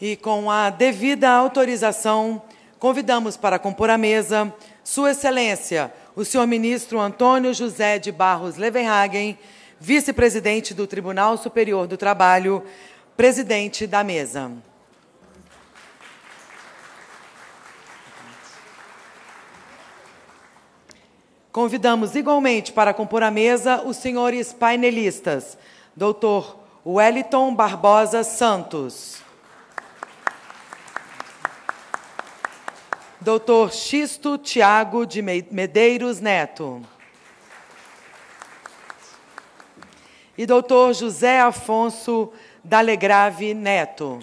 E com a devida autorização, convidamos para compor a mesa Sua Excelência, o senhor ministro Antônio José de Barros Levenhagen, vice-presidente do Tribunal Superior do Trabalho, presidente da mesa. Convidamos igualmente para compor a mesa os senhores painelistas, doutor Wellington Barbosa Santos. Doutor Xisto Tiago de Medeiros Neto. E doutor José Afonso Dalegrave Neto.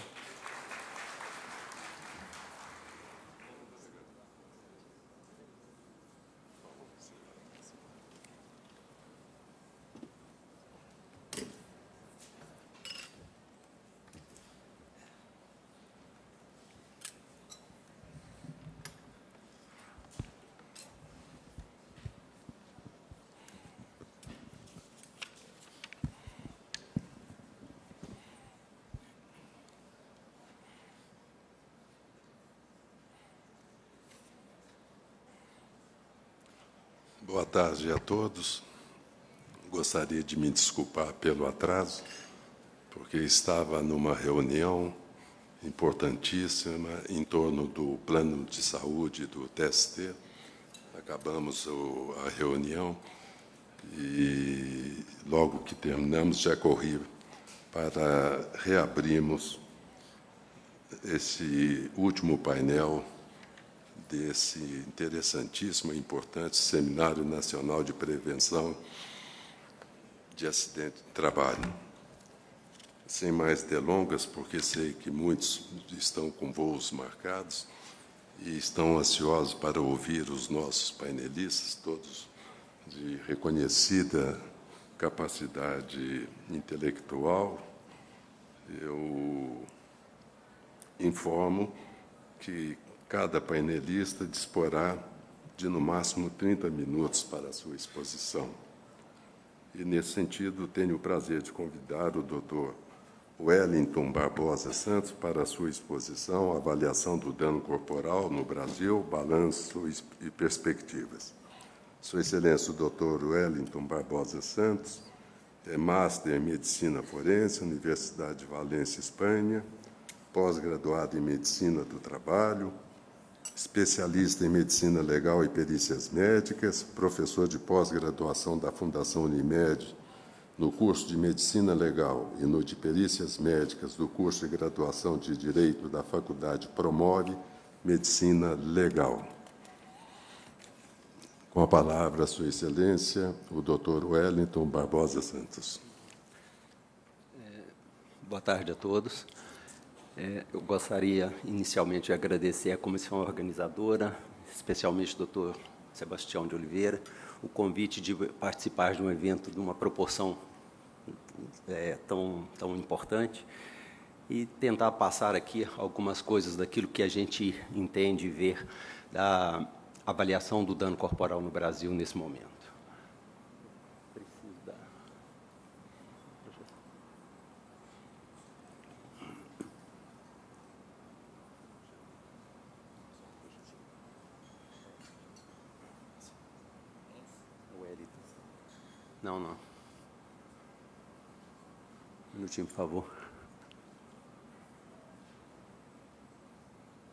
Boa tarde a todos. Gostaria de me desculpar pelo atraso, porque estava numa reunião importantíssima em torno do plano de saúde do TST. Acabamos o, a reunião e, logo que terminamos, já corri para reabrirmos esse último painel desse interessantíssimo e importante Seminário Nacional de Prevenção de Acidente de Trabalho. Sem mais delongas, porque sei que muitos estão com voos marcados e estão ansiosos para ouvir os nossos painelistas, todos de reconhecida capacidade intelectual, eu informo que Cada painelista disporá de no máximo 30 minutos para a sua exposição. E, nesse sentido, tenho o prazer de convidar o doutor Wellington Barbosa Santos para a sua exposição Avaliação do Dano Corporal no Brasil, Balanço e Perspectivas. Sua Excelência, o doutor Wellington Barbosa Santos é Master em Medicina Forense, Universidade de Valência, Espanha, pós-graduado em Medicina do Trabalho, especialista em medicina legal e perícias médicas, professor de pós-graduação da Fundação Unimed no curso de medicina legal e no de perícias médicas do curso de graduação de direito da faculdade Promove Medicina Legal. Com a palavra, Sua Excelência, o Dr. Wellington Barbosa Santos. Boa tarde a todos. É, eu gostaria inicialmente de agradecer à comissão organizadora, especialmente ao Dr. Sebastião de Oliveira, o convite de participar de um evento de uma proporção é, tão, tão importante e tentar passar aqui algumas coisas daquilo que a gente entende e vê da avaliação do dano corporal no Brasil nesse momento. Não, não. Um minutinho, por favor.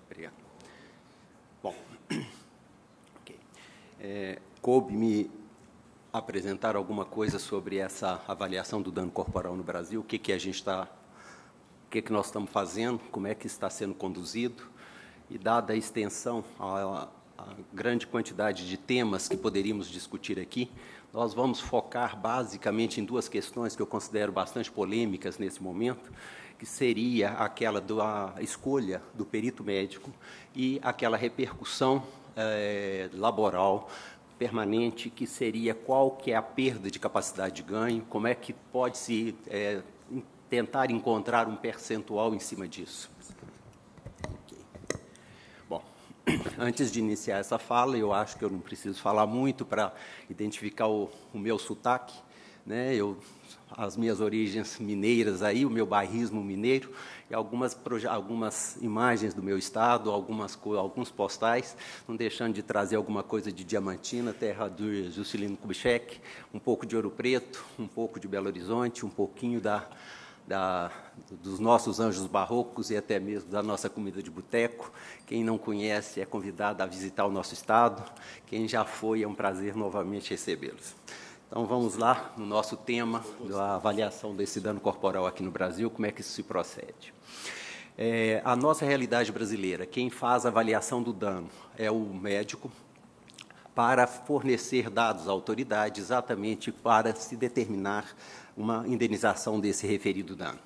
Obrigado. Bom, Ok. é, coube me apresentar alguma coisa sobre essa avaliação do dano corporal no Brasil, o que, que a gente está, o que, que nós estamos fazendo, como é que está sendo conduzido, e dada a extensão, a, a grande quantidade de temas que poderíamos discutir aqui, nós vamos focar basicamente em duas questões que eu considero bastante polêmicas nesse momento, que seria aquela da escolha do perito médico e aquela repercussão eh, laboral permanente, que seria qual que é a perda de capacidade de ganho, como é que pode-se eh, tentar encontrar um percentual em cima disso. Antes de iniciar essa fala, eu acho que eu não preciso falar muito para identificar o, o, meu sotaque. Né? Eu, as minhas origens mineiras aí, o meu bairrismo mineiro, e algumas, algumas imagens do meu estado, algumas, alguns postais, não deixando de trazer alguma coisa de Diamantina, terra do Juscelino Kubitschek, um pouco de Ouro Preto, um pouco de Belo Horizonte, um pouquinho da da, dos nossos anjos barrocos e até mesmo da nossa comida de boteco. Quem não conhece é convidado a visitar o nosso estado. Quem já foi, é um prazer novamente recebê-los. Então vamos lá no nosso tema da avaliação desse dano corporal aqui no Brasil, como é que isso se procede. É, a nossa realidade brasileira, quem faz a avaliação do dano é o médico, para fornecer dados à autoridade, exatamente para se determinar uma indenização desse referido dano.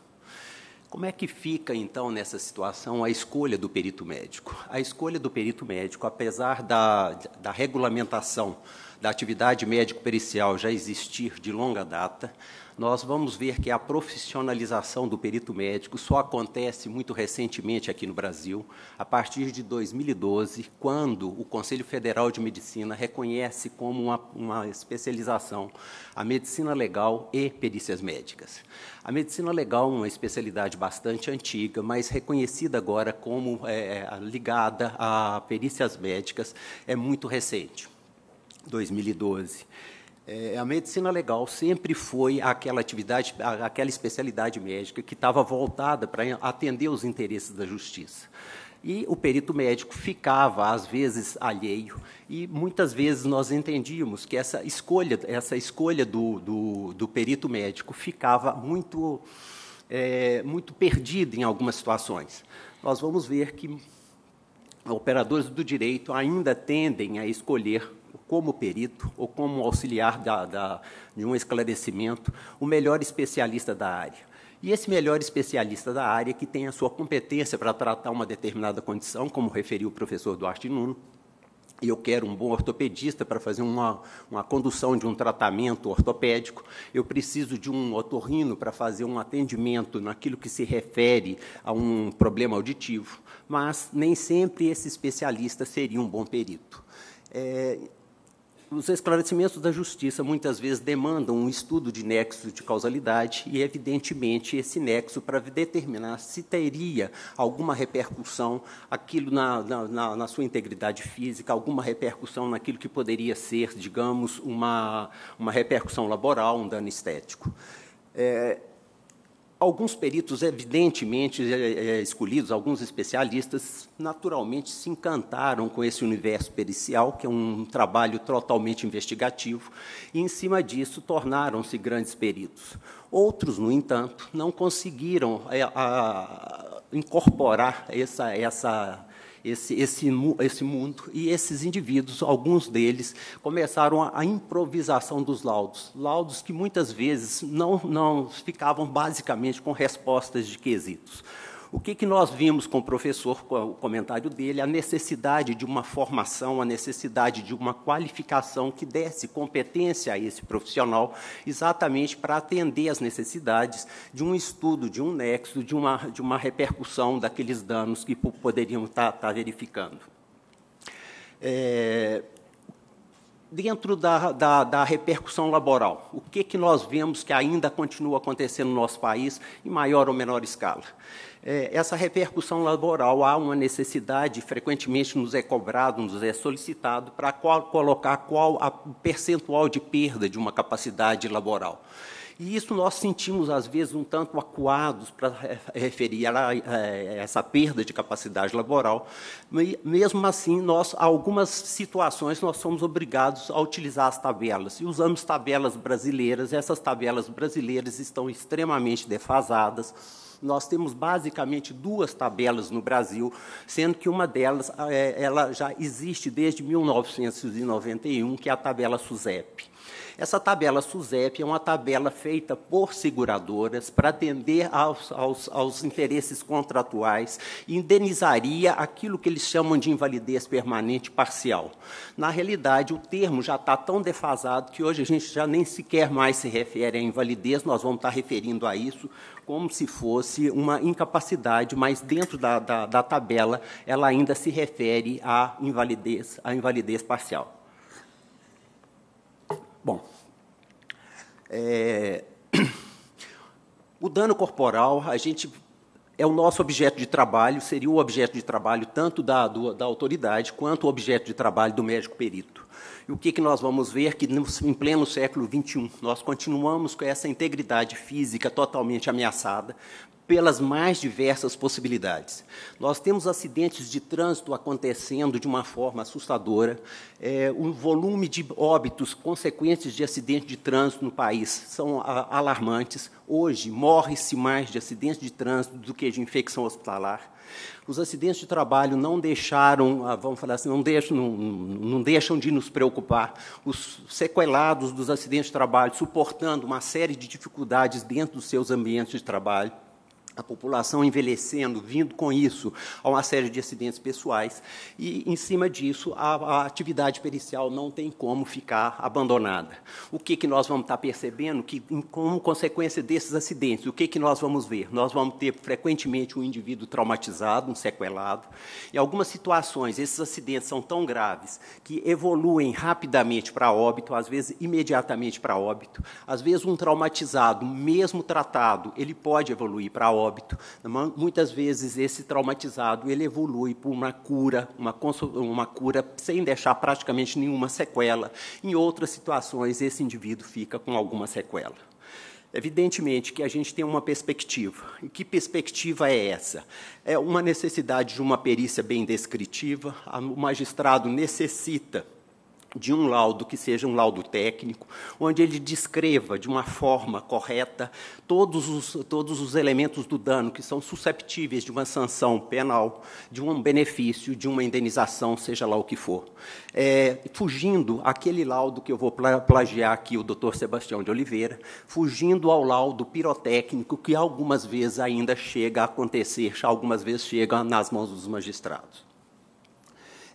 Como é que fica, então, nessa situação, a escolha do perito médico? A escolha do perito médico, apesar da, da regulamentação da atividade médico-pericial já existir de longa data, nós vamos ver que a profissionalização do perito médico só acontece muito recentemente aqui no Brasil, a partir de 2012, quando o Conselho Federal de Medicina reconhece como uma, uma especialização a medicina legal e perícias médicas. A medicina legal é uma especialidade bastante antiga, mas reconhecida agora como é, é ligada a perícias médicas, é muito recente. 2012. É, a medicina legal sempre foi aquela atividade, aquela especialidade médica que estava voltada para atender os interesses da justiça. E o perito médico ficava, às vezes, alheio, e muitas vezes nós entendíamos que essa escolha, essa escolha do, do, do perito médico ficava muito, é, muito perdida em algumas situações. Nós vamos ver que operadores do direito ainda tendem a escolher como perito ou como auxiliar da, da, de um esclarecimento, o melhor especialista da área. E esse melhor especialista da área que tem a sua competência para tratar uma determinada condição, como referiu o professor Duarte Nuno, e eu quero um bom ortopedista para fazer uma, uma condução de um tratamento ortopédico, eu preciso de um otorrino para fazer um atendimento naquilo que se refere a um problema auditivo, mas nem sempre esse especialista seria um bom perito. É, os esclarecimentos da justiça muitas vezes demandam um estudo de nexo de causalidade e, evidentemente, esse nexo para determinar se teria alguma repercussão aquilo na, na, na sua integridade física, alguma repercussão naquilo que poderia ser, digamos, uma, uma repercussão laboral, um dano estético. É, Alguns peritos, evidentemente, é, é, é, escolhidos, alguns especialistas, naturalmente se encantaram com esse universo pericial, que é um trabalho totalmente investigativo, e, em cima disso, tornaram-se grandes peritos. Outros, no entanto, não conseguiram a, incorporar essa, essa esse, esse, esse mundo. E esses indivíduos, alguns deles, começaram a, a improvisação dos laudos. Laudos que muitas vezes não, não ficavam basicamente com respostas de quesitos. O que, que nós vimos com o professor, com o comentário dele, a necessidade de uma formação, a necessidade de uma qualificação que desse competência a esse profissional, exatamente para atender às necessidades de um estudo, de um nexo, de uma, de uma repercussão daqueles danos que poderiam estar, tá, tá verificando. É, dentro da, da, da, repercussão laboral, o que, que nós vemos que ainda continua acontecendo no nosso país, em maior ou menor escala? é, essa repercussão laboral. Há uma necessidade, frequentemente nos é cobrado, nos é solicitado, para qual, colocar qual o percentual de perda de uma capacidade laboral. E isso nós sentimos, às vezes, um tanto acuados para referir a, é, essa perda de capacidade laboral. Mesmo assim, nós, algumas situações, nós somos obrigados a utilizar as tabelas. E usamos tabelas brasileiras. Essas tabelas brasileiras estão extremamente defasadas nós temos basicamente duas tabelas no Brasil, sendo que uma delas é, ela já existe desde 1991, que é a tabela SUSEP. Essa tabela SUSEP é uma tabela feita por seguradoras para atender aos, aos, aos interesses contratuais e indenizaria aquilo que eles chamam de invalidez permanente parcial. Na realidade, o termo já está tão defasado que hoje a gente já nem sequer mais se refere à invalidez, nós vamos estar referindo a isso como se fosse uma incapacidade, mas dentro da, da, da tabela ela ainda se refere à invalidez, à invalidez parcial. Bom, é, o dano corporal, a gente é o nosso objeto de trabalho, seria o objeto de trabalho tanto da, do, da autoridade quanto o objeto de trabalho do médico perito. E o que, que nós vamos ver? Que em pleno século XXI, nós continuamos com essa integridade física totalmente ameaçada pelas mais diversas possibilidades. Nós temos acidentes de trânsito acontecendo de uma forma assustadora, é, o volume de óbitos consequentes de acidentes de trânsito no país são a, alarmantes. Hoje, morre-se mais de acidentes de trânsito do que de infecção hospitalar. Os acidentes de trabalho não deixaram, ah, vamos falar assim, não deixam, não, não deixam de nos preocupar. Os sequelados dos acidentes de trabalho suportando uma série de dificuldades dentro dos seus ambientes de trabalho a população envelhecendo, vindo com isso a uma série de acidentes pessoais, e em cima disso a, a atividade pericial não tem como ficar abandonada. O que, que nós vamos estar percebendo que, como consequência desses acidentes, o que, que nós vamos ver? Nós vamos ter frequentemente um indivíduo traumatizado, um sequelado. Em algumas situações, esses acidentes são tão graves que evoluem rapidamente para óbito, às vezes imediatamente para óbito. Às vezes, um traumatizado, mesmo tratado, ele pode evoluir para óbito óbito. Muitas vezes esse traumatizado ele evolui por uma cura, uma, uma cura sem deixar praticamente nenhuma sequela. Em outras situações, esse indivíduo fica com alguma sequela. Evidentemente que a gente tem uma perspectiva. E que perspectiva é essa? É uma necessidade de uma perícia bem descritiva. O magistrado necessita de um laudo que seja um laudo técnico, onde ele descreva de uma forma correta todos os, todos os elementos do dano que são susceptíveis de uma sanção penal, de um benefício, de uma indenização, seja lá o que for. É, fugindo aquele laudo que eu vou plagiar aqui, o doutor Sebastião de Oliveira, fugindo ao laudo pirotécnico que algumas vezes ainda chega a acontecer, algumas vezes chega nas mãos dos magistrados.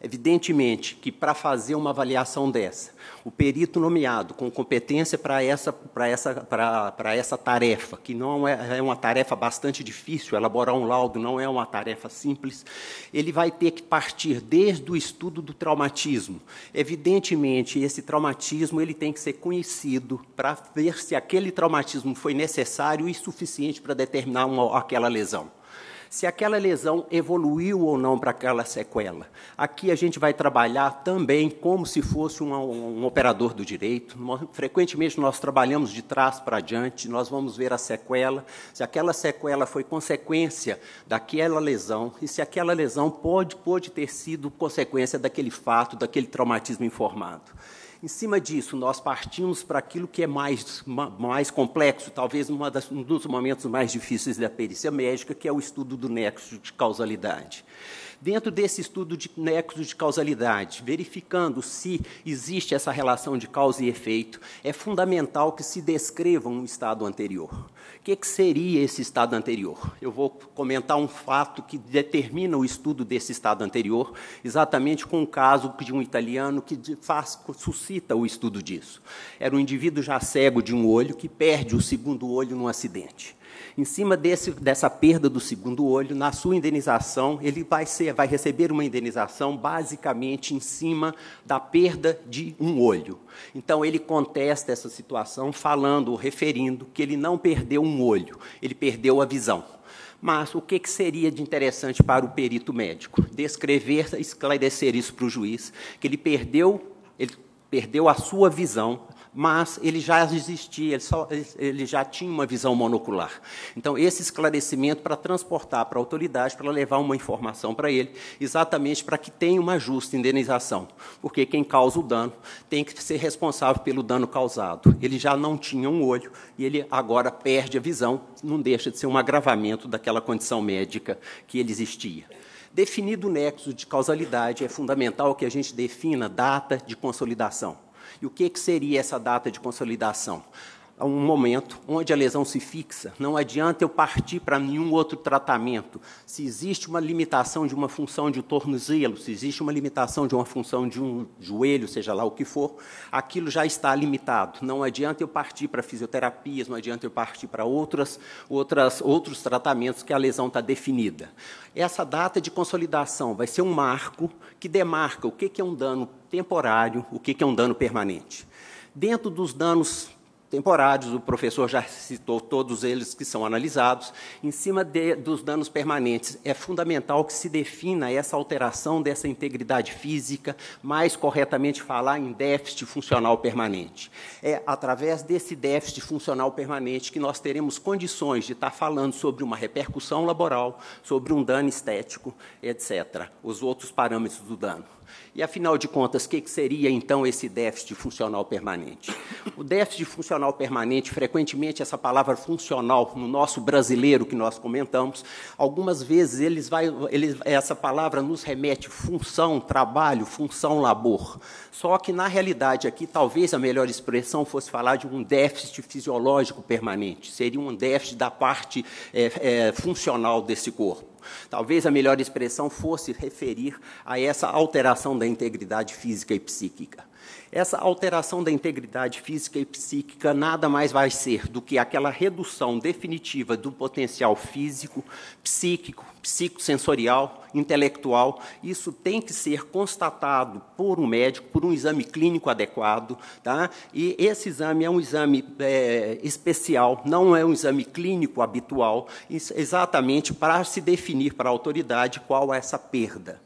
Evidentemente que, para fazer uma avaliação dessa, o perito nomeado com competência para essa, essa, essa tarefa, que não é, é uma tarefa bastante difícil, elaborar um laudo não é uma tarefa simples, ele vai ter que partir desde o estudo do traumatismo. Evidentemente, esse traumatismo ele tem que ser conhecido para ver se aquele traumatismo foi necessário e suficiente para determinar uma, aquela lesão se aquela lesão evoluiu ou não para aquela sequela. Aqui a gente vai trabalhar também como se fosse um, um operador do direito. Frequentemente nós trabalhamos de trás para diante, nós vamos ver a sequela, se aquela sequela foi consequência daquela lesão e se aquela lesão pode, pode ter sido consequência daquele fato, daquele traumatismo informado. Em cima disso, nós partimos para aquilo que é mais, mais complexo, talvez das, um dos momentos mais difíceis da perícia médica, que é o estudo do nexo de causalidade dentro desse estudo de nexo de causalidade, verificando se existe essa relação de causa e efeito, é fundamental que se descreva um estado anterior. O que, que seria esse estado anterior? Eu vou comentar um fato que determina o estudo desse estado anterior, exatamente com o caso de um italiano que faz, suscita o estudo disso. Era um indivíduo já cego de um olho que perde o segundo olho num acidente. Em cima desse, dessa perda do segundo olho, na sua indenização, ele vai, ser, vai receber uma indenização basicamente em cima da perda de um olho. Então, ele contesta essa situação falando, referindo que ele não perdeu um olho, ele perdeu a visão. Mas o que, seria de interessante para o perito médico? Descrever, esclarecer isso para o juiz, que ele perdeu, ele perdeu a sua visão mas ele já existia, ele, só, ele já tinha uma visão monocular. Então, esse esclarecimento para transportar para a autoridade, para levar uma informação para ele, exatamente para que tenha uma justa indenização, porque quem causa o dano tem que ser responsável pelo dano causado. Ele já não tinha um olho e ele agora perde a visão, não deixa de ser um agravamento daquela condição médica que ele existia. Definido o nexo de causalidade, é fundamental que a gente defina data de consolidação. E o que, que seria essa data de consolidação? um momento onde a lesão se fixa. Não adianta eu partir para nenhum outro tratamento. Se existe uma limitação de uma função de um tornozelo, se existe uma limitação de uma função de um joelho, seja lá o que for, aquilo já está limitado. Não adianta eu partir para fisioterapias, não adianta eu partir para outras, outras, outros tratamentos que a lesão está definida. Essa data de consolidação vai ser um marco que demarca o que é um dano temporário, o que é um dano permanente. Dentro dos danos temporários, o professor já citou todos eles que são analisados. Em cima de, dos danos permanentes, é fundamental que se defina essa alteração dessa integridade física, mais corretamente falar em déficit funcional permanente. É através desse déficit funcional permanente que nós teremos condições de estar falando sobre uma repercussão laboral, sobre um dano estético, etc. Os outros parâmetros do dano. E, afinal de contas, o que seria, então, esse déficit funcional permanente? O déficit funcional permanente, frequentemente, essa palavra funcional, no nosso brasileiro que nós comentamos, algumas vezes eles vai, eles, essa palavra nos remete função, trabalho, função, labor. Só que, na realidade, aqui, talvez a melhor expressão fosse falar de um déficit fisiológico permanente, seria um déficit da parte é, é, funcional desse corpo. Talvez a melhor expressão fosse referir a essa alteração da integridade física e psíquica. Essa alteração da integridade física e psíquica nada mais vai ser do que aquela redução definitiva do potencial físico, psíquico, psicosensorial, intelectual. Isso tem que ser constatado por um médico, por um exame clínico adequado. Tá? E esse exame é um exame é, especial, não é um exame clínico habitual, exatamente para se definir para a autoridade qual é essa perda.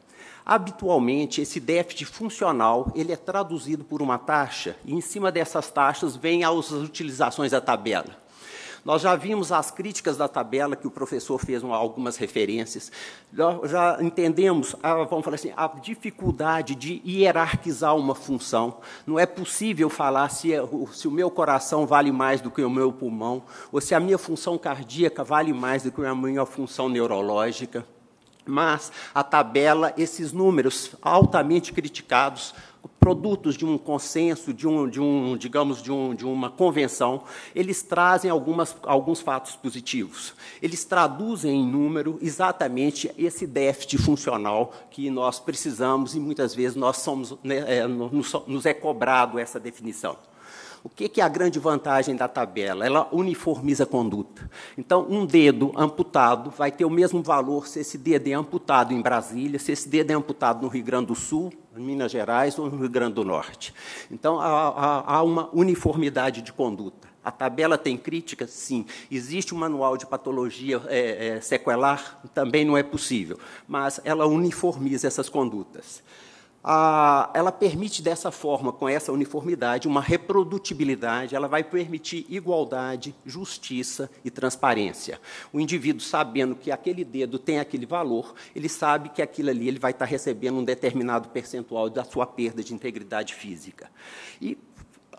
Habitualmente, esse déficit funcional ele é traduzido por uma taxa, e em cima dessas taxas vêm as utilizações da tabela. Nós já vimos as críticas da tabela, que o professor fez algumas referências. Já entendemos, ah, vamos falar assim, a dificuldade de hierarquizar uma função. Não é possível falar se, se o meu coração vale mais do que o meu pulmão, ou se a minha função cardíaca vale mais do que a minha função neurológica. Mas a tabela, esses números altamente criticados, produtos de um consenso, de um, de um digamos, de, um, de uma convenção, eles trazem algumas, alguns fatos positivos. Eles traduzem em número exatamente esse déficit funcional que nós precisamos e muitas vezes nós somos, né, é, nos, nos é cobrado essa definição. O que é a grande vantagem da tabela? Ela uniformiza a conduta. Então, um dedo amputado vai ter o mesmo valor se esse dedo é amputado em Brasília, se esse dedo é amputado no Rio Grande do Sul, Minas Gerais ou no Rio Grande do Norte. Então, há, há, há uma uniformidade de conduta. A tabela tem críticas, Sim. Existe um manual de patologia é, é, sequelar? Também não é possível. Mas ela uniformiza essas condutas ela permite dessa forma, com essa uniformidade, uma reprodutibilidade, ela vai permitir igualdade, justiça e transparência. O indivíduo, sabendo que aquele dedo tem aquele valor, ele sabe que aquilo ali ele vai estar recebendo um determinado percentual da sua perda de integridade física. E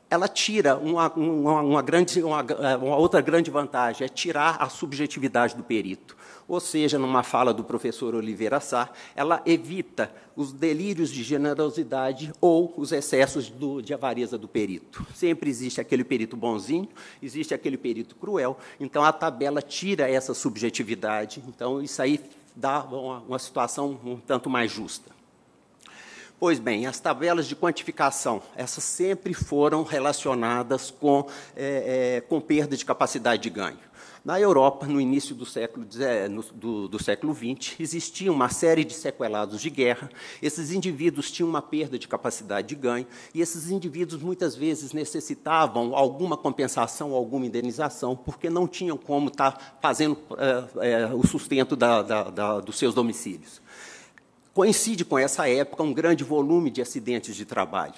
ela tira uma, uma, uma, grande, uma, é, uma outra grande vantagem, é tirar a subjetividade do perito ou seja, numa fala do professor Oliveira Sá, ela evita os delírios de generosidade ou os excessos do, de avareza do perito. Sempre existe aquele perito bonzinho, existe aquele perito cruel, então a tabela tira essa subjetividade, então isso aí dá uma, uma situação um tanto mais justa. Pois bem, as tabelas de quantificação, essas sempre foram relacionadas com, é, é, com perda de capacidade de ganho. Na Europa, no início do século, do, do século XX, existia uma série de sequelados de guerra. Esses indivíduos tinham uma perda de capacidade de ganho e esses indivíduos muitas vezes necessitavam alguma compensação, alguma indenização, porque não tinham como estar tá fazendo é, é, o sustento da, da, da, dos seus domicílios. Coincide com essa época um grande volume de acidentes de trabalho.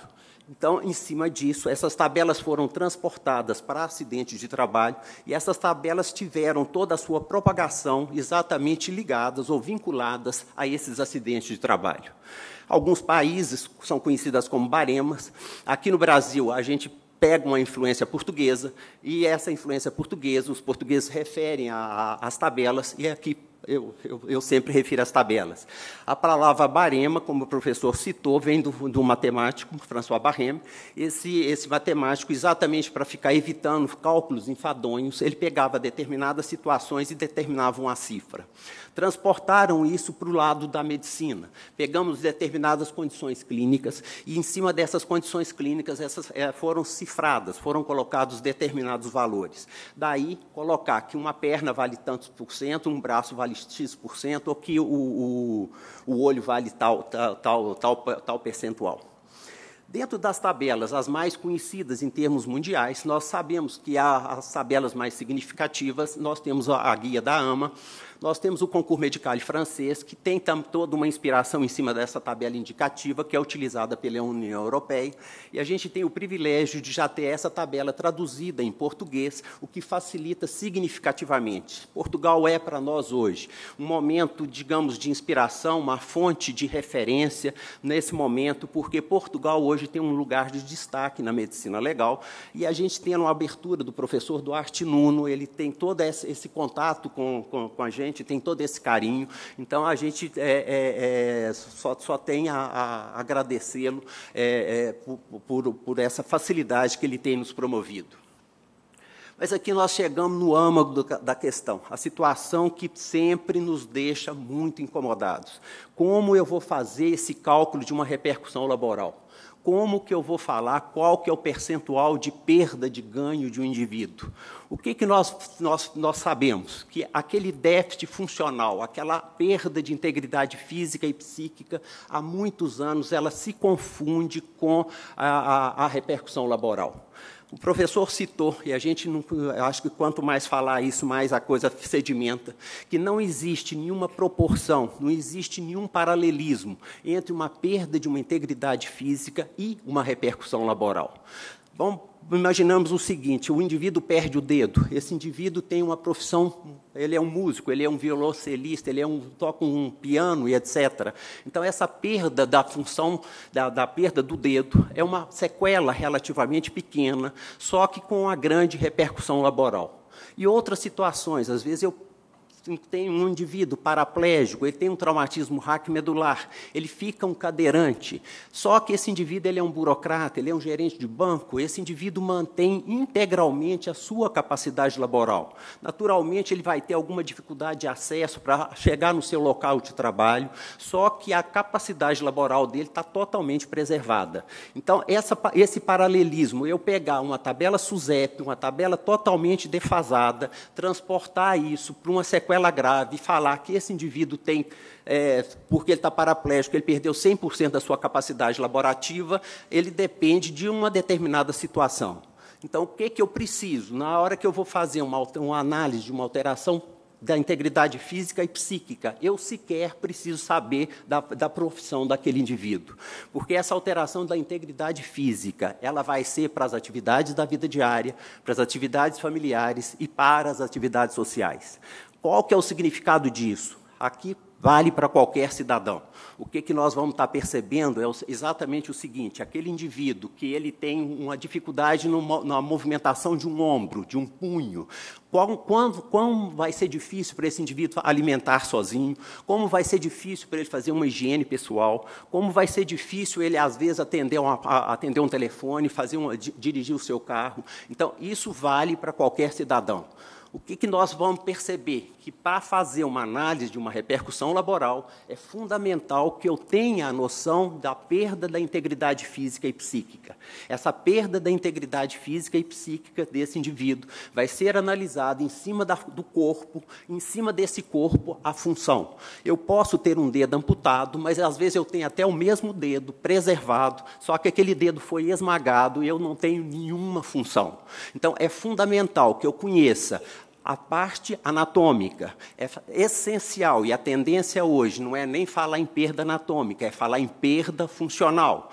Então, em cima disso, essas tabelas foram transportadas para acidentes de trabalho e essas tabelas tiveram toda a sua propagação exatamente ligadas ou vinculadas a esses acidentes de trabalho. Alguns países são conhecidas como baremas. Aqui no Brasil, a gente pega uma influência portuguesa e essa influência portuguesa, os portugueses referem às tabelas e aqui eu, eu, eu, sempre refiro às tabelas. A palavra barema, como o professor citou, vem do, do matemático François Barreme. Esse, esse matemático, exatamente para ficar evitando cálculos enfadonhos, ele pegava determinadas situações e determinava uma cifra transportaram isso para o lado da medicina. Pegamos determinadas condições clínicas e, em cima dessas condições clínicas, essas é, foram cifradas, foram colocados determinados valores. Daí, colocar que uma perna vale tantos por cento, um braço vale X por cento, ou que o, o, o olho vale tal, tal, tal, tal, tal percentual. Dentro das tabelas, as mais conhecidas em termos mundiais, nós sabemos que há as tabelas mais significativas, nós temos a, a guia da AMA, nós temos o concurso medical francês, que tem toda uma inspiração em cima dessa tabela indicativa, que é utilizada pela União Europeia, e a gente tem o privilégio de já ter essa tabela traduzida em português, o que facilita significativamente. Portugal é, para nós hoje, um momento, digamos, de inspiração, uma fonte de referência nesse momento, porque Portugal hoje tem um lugar de destaque na medicina legal, e a gente tem uma abertura do professor Duarte Nuno, ele tem todo esse contato com, com, com a gente, gente tem todo esse carinho. Então, a gente é, é, é, só, só, tem a, a agradecê-lo é, é, por, por, por essa facilidade que ele tem nos promovido. Mas aqui nós chegamos no âmago da questão, a situação que sempre nos deixa muito incomodados. Como eu vou fazer esse cálculo de uma repercussão laboral? Como que eu vou falar qual que é o percentual de perda de ganho de um indivíduo? O que, que nós, nós, nós sabemos? Que aquele déficit funcional, aquela perda de integridade física e psíquica, há muitos anos ela se confunde com a, a, a repercussão laboral. O professor citou, e a gente não, acho que quanto mais falar isso, mais a coisa sedimenta, que não existe nenhuma proporção, não existe nenhum paralelismo entre uma perda de uma integridade física e uma repercussão laboral. Vamos imaginamos o seguinte: o indivíduo perde o dedo. Esse indivíduo tem uma profissão, ele é um músico, ele é um violoncelista, ele é um, toca um piano e etc. Então, essa perda da função, da, da perda do dedo, é uma sequela relativamente pequena, só que com uma grande repercussão laboral. E outras situações, às vezes eu tem um indivíduo paraplégico, ele tem um traumatismo raquimedular, ele fica um cadeirante. Só que esse indivíduo ele é um burocrata, ele é um gerente de banco, esse indivíduo mantém integralmente a sua capacidade laboral. Naturalmente, ele vai ter alguma dificuldade de acesso para chegar no seu local de trabalho, só que a capacidade laboral dele está totalmente preservada. Então, essa, esse paralelismo, eu pegar uma tabela SUSEP, uma tabela totalmente defasada, transportar isso para uma sequência ela grave, falar que esse indivíduo tem, é, porque ele está paraplégico, ele perdeu 100% da sua capacidade laborativa, ele depende de uma determinada situação. Então, o que, que eu preciso? Na hora que eu vou fazer uma, uma análise de uma alteração da integridade física e psíquica. Eu sequer preciso saber da, da, profissão daquele indivíduo, porque essa alteração da integridade física, ela vai ser para as atividades da vida diária, para as atividades familiares e para as atividades sociais. Qual que é o significado disso? Aqui vale para qualquer cidadão. O que, que nós vamos estar percebendo é exatamente o seguinte: aquele indivíduo que ele tem uma dificuldade na movimentação de um ombro, de um punho, qual, quando, quão vai ser difícil para esse indivíduo alimentar sozinho, como vai ser difícil para ele fazer uma higiene pessoal, como vai ser difícil ele, às vezes, atender, uma, atender um telefone, fazer uma, dirigir o seu carro. Então, isso vale para qualquer cidadão o que, que nós vamos perceber? Que para fazer uma análise de uma repercussão laboral, é fundamental que eu tenha a noção da perda da integridade física e psíquica. Essa perda da integridade física e psíquica desse indivíduo vai ser analisada em cima da, do corpo, em cima desse corpo, a função. Eu posso ter um dedo amputado, mas às vezes eu tenho até o mesmo dedo preservado, só que aquele dedo foi esmagado e eu não tenho nenhuma função. Então, é fundamental que eu conheça a parte anatômica é essencial e a tendência hoje não é nem falar em perda anatômica, é falar em perda funcional.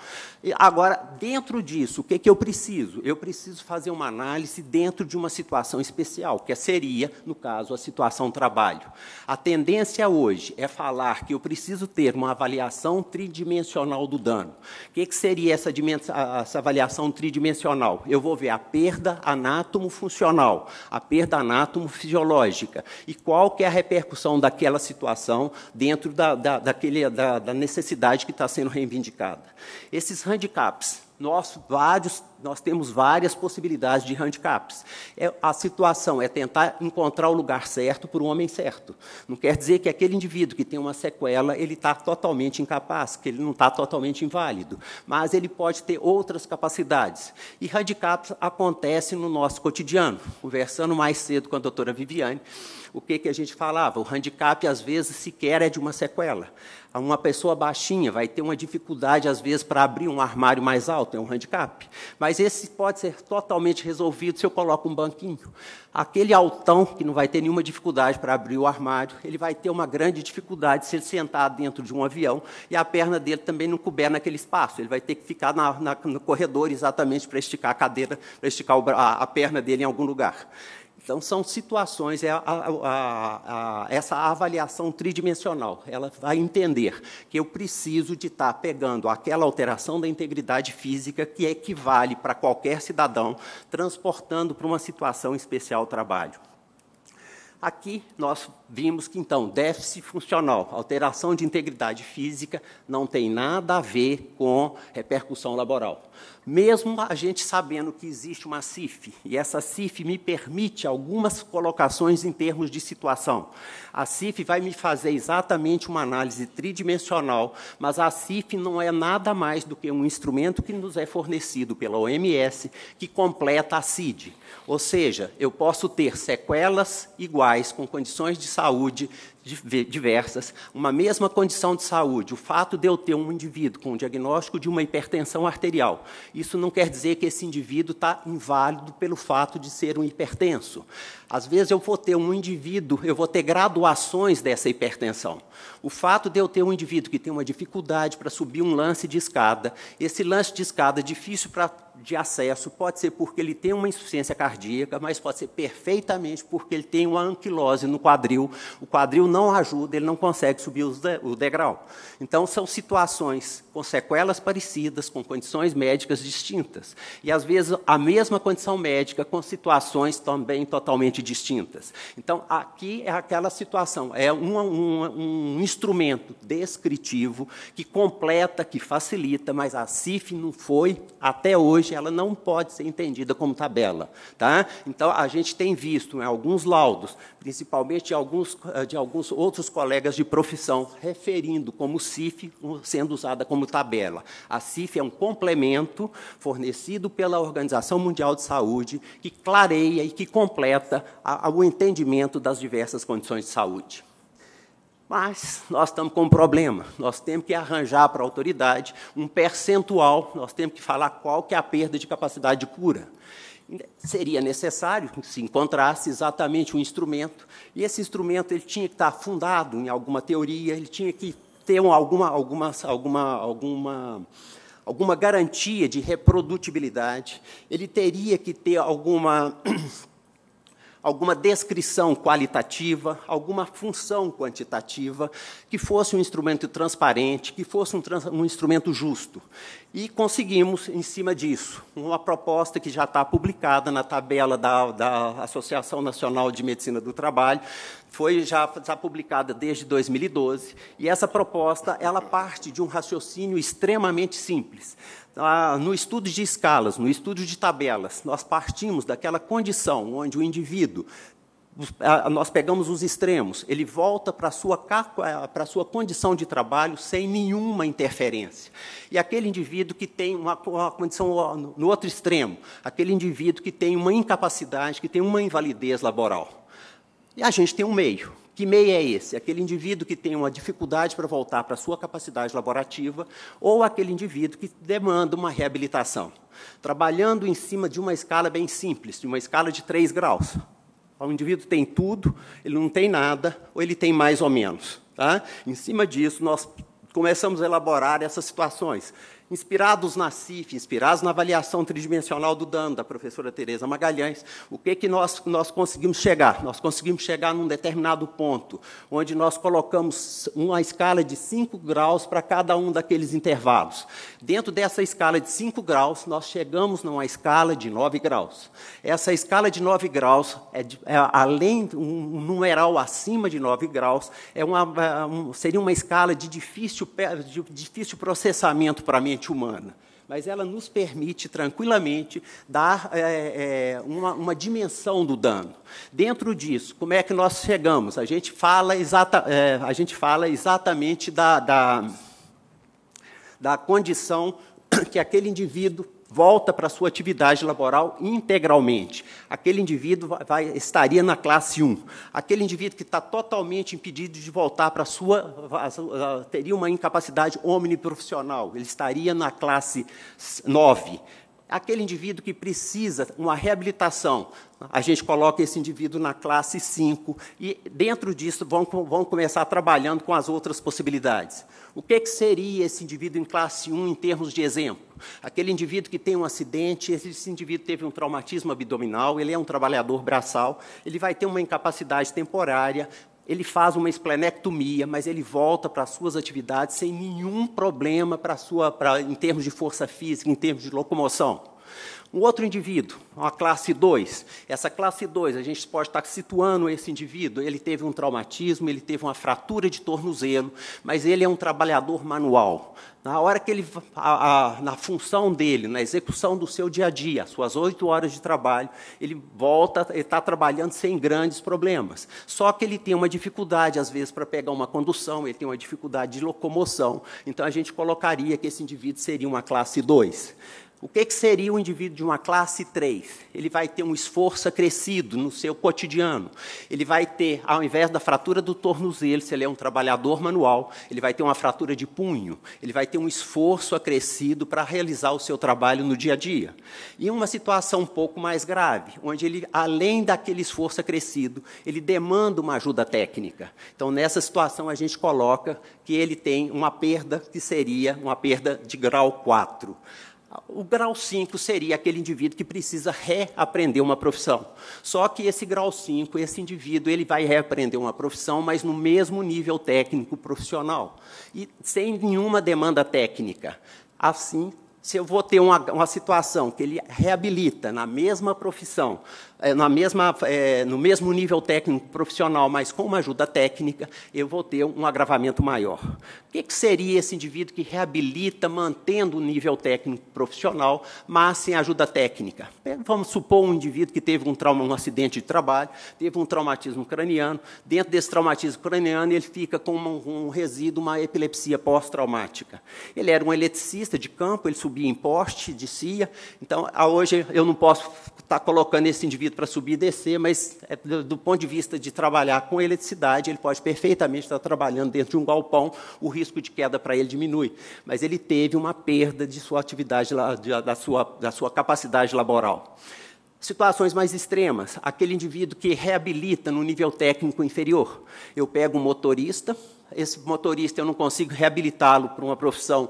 Agora, dentro disso, o que, que eu preciso? Eu preciso fazer uma análise dentro de uma situação especial, que é, seria, no caso, a situação trabalho. A tendência hoje é falar que eu preciso ter uma avaliação tridimensional do dano. O que, que seria essa, essa avaliação tridimensional? Eu vou ver a perda anátomo-funcional, a perda anátomo-fisiológica, e qual que é a repercussão daquela situação dentro da, da, daquele, da, da necessidade que está sendo reivindicada. Esses handicaps. Nós, vários, nós temos várias possibilidades de handicaps. É, a situação é tentar encontrar o lugar certo para o homem certo. Não quer dizer que aquele indivíduo que tem uma sequela ele está totalmente incapaz, que ele não está totalmente inválido, mas ele pode ter outras capacidades. E handicaps acontecem no nosso cotidiano. Conversando mais cedo com a doutora Viviane, o que, que a gente falava? O handicap, às vezes, sequer é de uma sequela. Uma pessoa baixinha vai ter uma dificuldade, às vezes, para abrir um armário mais alto, é um handicap. Mas esse pode ser totalmente resolvido se eu coloco um banquinho. Aquele altão, que não vai ter nenhuma dificuldade para abrir o armário, ele vai ter uma grande dificuldade se ele sentar dentro de um avião e a perna dele também não couber naquele espaço. Ele vai ter que ficar na, na, no corredor exatamente para esticar a cadeira, para esticar o, a, a perna dele em algum lugar. Então, são situações, é a, a, a, essa avaliação tridimensional, ela vai entender que eu preciso de estar tá pegando aquela alteração da integridade física que equivale para qualquer cidadão, transportando para uma situação especial trabalho. Aqui, nós vimos que, então, déficit funcional, alteração de integridade física, não tem nada a ver com repercussão laboral. Mesmo a gente sabendo que existe uma CIF, e essa CIF me permite algumas colocações em termos de situação. A CIF vai me fazer exatamente uma análise tridimensional, mas a CIF não é nada mais do que um instrumento que nos é fornecido pela OMS, que completa a CID. Ou seja, eu posso ter sequelas iguais com condições de saúde saúde diversas, uma mesma condição de saúde, o fato de eu ter um indivíduo com diagnóstico de uma hipertensão arterial, isso não quer dizer que esse indivíduo está inválido pelo fato de ser um hipertenso. Às vezes eu vou ter um indivíduo, eu vou ter graduações dessa hipertensão. O fato de eu ter um indivíduo que tem uma dificuldade para subir um lance de escada, esse lance de escada difícil pra, de acesso pode ser porque ele tem uma insuficiência cardíaca, mas pode ser perfeitamente porque ele tem uma anquilose no quadril. O quadril não ajuda, ele não consegue subir o degrau. Então são situações com sequelas parecidas, com condições médicas distintas. E às vezes a mesma condição médica com situações também totalmente distintas. Então, aqui é aquela situação, é um, um, um instrumento descritivo que completa, que facilita, mas a CIF não foi, até hoje, ela não pode ser entendida como tabela. Tá? Então, a gente tem visto em né, alguns laudos, principalmente de alguns, eh, de alguns outros colegas de profissão, referindo como CIF sendo usada como tabela. A CIF é um complemento fornecido pela Organização Mundial de Saúde que clareia e que completa ao entendimento das diversas condições de saúde. Mas nós estamos com um problema. Nós temos que arranjar para a autoridade um percentual, nós temos que falar qual que é a perda de capacidade de cura. Seria necessário que se encontrasse exatamente um instrumento, e esse instrumento ele tinha que estar fundado em alguma teoria, ele tinha que ter alguma, alguma, alguma, alguma, alguma garantia de reprodutibilidade, ele teria que ter alguma alguma descrição qualitativa, alguma função quantitativa, que fosse um instrumento transparente, que fosse um, trans, um instrumento justo. E conseguimos, em cima disso, uma proposta que já está publicada na tabela da, da Associação Nacional de Medicina do Trabalho, foi já, já publicada desde 2012, e essa proposta ela parte de um raciocínio extremamente simples. Ah, no estudo de escalas, no estudo de tabelas, nós partimos daquela condição onde o indivíduo nós pegamos os extremos, ele volta para a sua, sua condição de trabalho sem nenhuma interferência. E aquele indivíduo que tem uma, uma condição no outro extremo, aquele indivíduo que tem uma incapacidade, que tem uma invalidez laboral. E a gente tem um meio. Que meio é esse? Aquele indivíduo que tem uma dificuldade para voltar para a sua capacidade laborativa ou aquele indivíduo que demanda uma reabilitação. Trabalhando em cima de uma escala bem simples, de uma escala de 3 graus. O indivíduo tem tudo, ele não tem nada, ou ele tem mais ou menos. Tá? Em cima disso, nós começamos a elaborar essas situações inspirados na CIF, inspirados na avaliação tridimensional do dano da professora Tereza Magalhães, o que, que nós, nós conseguimos chegar? Nós conseguimos chegar num determinado ponto, onde nós colocamos uma escala de 5 graus para cada um daqueles intervalos. Dentro dessa escala de 5 graus, nós chegamos numa escala de 9 graus. Essa escala de 9 graus, é, de, é além um numeral acima de 9 graus, é uma, é um, seria uma escala de difícil, de difícil processamento para a mente humana, mas ela nos permite tranquilamente dar é, é, uma, uma, dimensão do dano. Dentro disso, como é que nós chegamos? A gente fala, exata, é, a gente fala exatamente da, da, da condição que aquele indivíduo volta para a sua atividade laboral integralmente. Aquele indivíduo vai, vai, estaria na classe 1. Aquele indivíduo que está totalmente impedido de voltar para a sua. teria uma incapacidade omniprofissional, ele estaria na classe 9. Aquele indivíduo que precisa uma reabilitação, a gente coloca esse indivíduo na classe 5 e, dentro disso, vão, vão começar trabalhando com as outras possibilidades. O que, é que seria esse indivíduo em classe 1 em termos de exemplo? Aquele indivíduo que tem um acidente, esse indivíduo teve um traumatismo abdominal, ele é um trabalhador braçal, ele vai ter uma incapacidade temporária, ele faz uma esplenectomia, mas ele volta para as suas atividades sem nenhum problema para sua, pra, em termos de força física, em termos de locomoção. Um outro indivíduo, uma classe 2. Essa classe 2, a gente pode estar situando esse indivíduo, ele teve um traumatismo, ele teve uma fratura de tornozelo, mas ele é um trabalhador manual. Na hora que ele, a, a, na função dele, na execução do seu dia a dia, suas oito horas de trabalho, ele volta, ele está trabalhando sem grandes problemas. Só que ele tem uma dificuldade, às vezes, para pegar uma condução, ele tem uma dificuldade de locomoção. Então, a gente colocaria que esse indivíduo seria uma classe 2. O que, que seria o um indivíduo de uma classe 3? Ele vai ter um esforço acrescido no seu cotidiano. Ele vai ter, ao invés da fratura do tornozelo, se ele é um trabalhador manual, ele vai ter uma fratura de punho. Ele vai ter um esforço acrescido para realizar o seu trabalho no dia a dia. E uma situação um pouco mais grave, onde ele, além daquele esforço acrescido, ele demanda uma ajuda técnica. Então, nessa situação, a gente coloca que ele tem uma perda que seria uma perda de grau 4. O grau 5 seria aquele indivíduo que precisa reaprender uma profissão. Só que esse grau 5, esse indivíduo, ele vai reaprender uma profissão, mas no mesmo nível técnico profissional. E sem nenhuma demanda técnica. Assim, se eu vou ter uma, uma situação que ele reabilita na mesma profissão, é, na mesma, é, no mesmo nível técnico profissional, mas com uma ajuda técnica, eu vou ter um agravamento maior. O que, que seria esse indivíduo que reabilita mantendo o nível técnico profissional, mas sem ajuda técnica? É, vamos supor um indivíduo que teve um trauma, um acidente de trabalho, teve um traumatismo craniano. Dentro desse traumatismo craniano, ele fica com um, um resíduo, uma epilepsia pós-traumática. Ele era um eletricista de campo, ele subia em poste, descia. Então, hoje eu não posso estar tá colocando esse indivíduo para subir e descer, mas é, do ponto de vista de trabalhar com eletricidade, ele pode perfeitamente estar trabalhando dentro de um galpão, o risco de queda para ele diminui. Mas ele teve uma perda de sua atividade, da sua, da sua capacidade laboral. Situações mais extremas, aquele indivíduo que reabilita no nível técnico inferior. Eu pego um motorista, esse motorista eu não consigo reabilitá-lo para uma profissão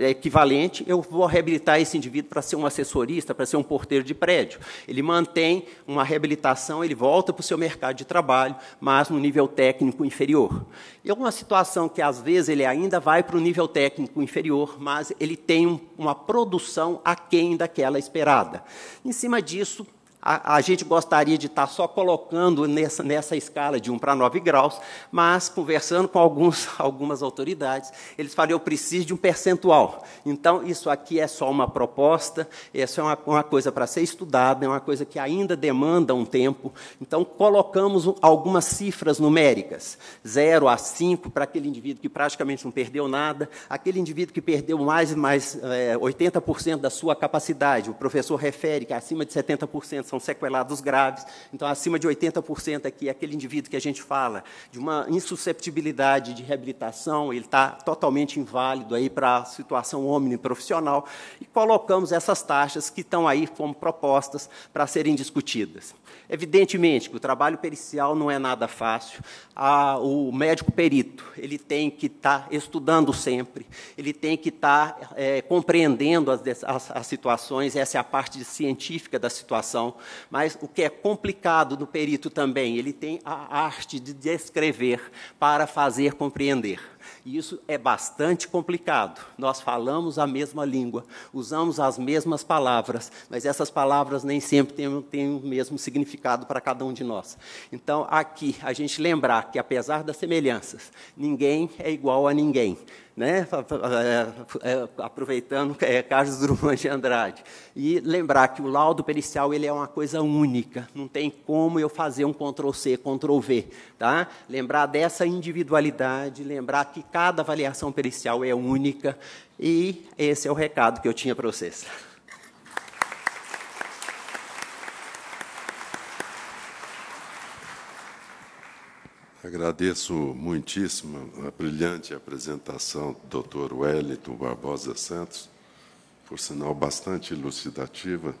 é, equivalente, eu vou reabilitar esse indivíduo para ser um assessorista, para ser um porteiro de prédio. Ele mantém uma reabilitação, ele volta para o seu mercado de trabalho, mas no nível técnico inferior. E é uma situação que, às vezes, ele ainda vai para o nível técnico inferior, mas ele tem uma produção aquém daquela esperada. Em cima disso, a, a, gente gostaria de estar só colocando nessa, nessa escala de 1 para 9 graus, mas conversando com alguns, algumas autoridades, eles falaram: eu preciso de um percentual. Então, isso aqui é só uma proposta, isso é uma, uma coisa para ser estudada, é uma coisa que ainda demanda um tempo. Então, colocamos algumas cifras numéricas, 0 a 5, para aquele indivíduo que praticamente não perdeu nada, aquele indivíduo que perdeu mais mais é, 80% da sua capacidade, o professor refere que é acima de 70% são sequelados graves. Então, acima de 80% aqui, é aquele indivíduo que a gente fala de uma insusceptibilidade de reabilitação, ele está totalmente inválido aí para a situação omniprofissional, e colocamos essas taxas que estão aí como propostas para serem discutidas. Evidentemente que o trabalho pericial não é nada fácil. Ah, o médico perito ele tem que estar tá estudando sempre, ele tem que estar tá, é, compreendendo as, as, as, situações, essa é a parte científica da situação. Mas o que é complicado do perito também, ele tem a arte de descrever para fazer compreender. E isso é bastante complicado. Nós falamos a mesma língua, usamos as mesmas palavras, mas essas palavras nem sempre têm, têm o mesmo significado para cada um de nós. Então, aqui, a gente lembrar que, apesar das semelhanças, ninguém é igual a ninguém. Né? É, é, aproveitando é, Carlos Drummond de Andrade, e lembrar que o laudo pericial ele é uma coisa única, não tem como eu fazer um Ctrl-C, Ctrl-V. Tá? Lembrar dessa individualidade, lembrar que cada avaliação pericial é única e esse é o recado que eu tinha para vocês. Agradeço muitíssimo a brilhante apresentação do Dr. Wellington Barbosa Santos, por sinal bastante elucidativa.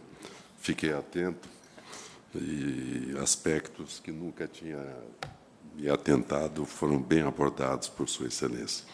Fiquei atento e aspectos que nunca tinha e atentado foram bem abordados por Sua Excelência.